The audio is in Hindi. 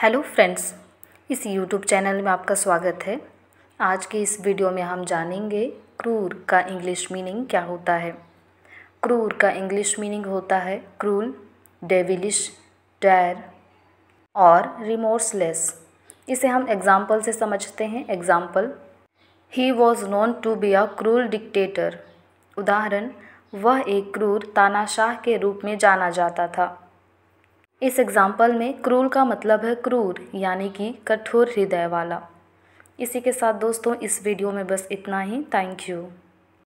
हेलो फ्रेंड्स इस यूट्यूब चैनल में आपका स्वागत है आज के इस वीडियो में हम जानेंगे क्रूर का इंग्लिश मीनिंग क्या होता है क्रूर का इंग्लिश मीनिंग होता है क्रूल डेविलिश डैर और रिमोर्सलेस इसे हम एग्ज़ाम्पल से समझते हैं example he was known to be a cruel dictator उदाहरण वह एक क्रूर तानाशाह के रूप में जाना जाता था इस एग्ज़ाम्पल में क्रूर का मतलब है क्रूर यानी कि कठोर हृदय वाला इसी के साथ दोस्तों इस वीडियो में बस इतना ही थैंक यू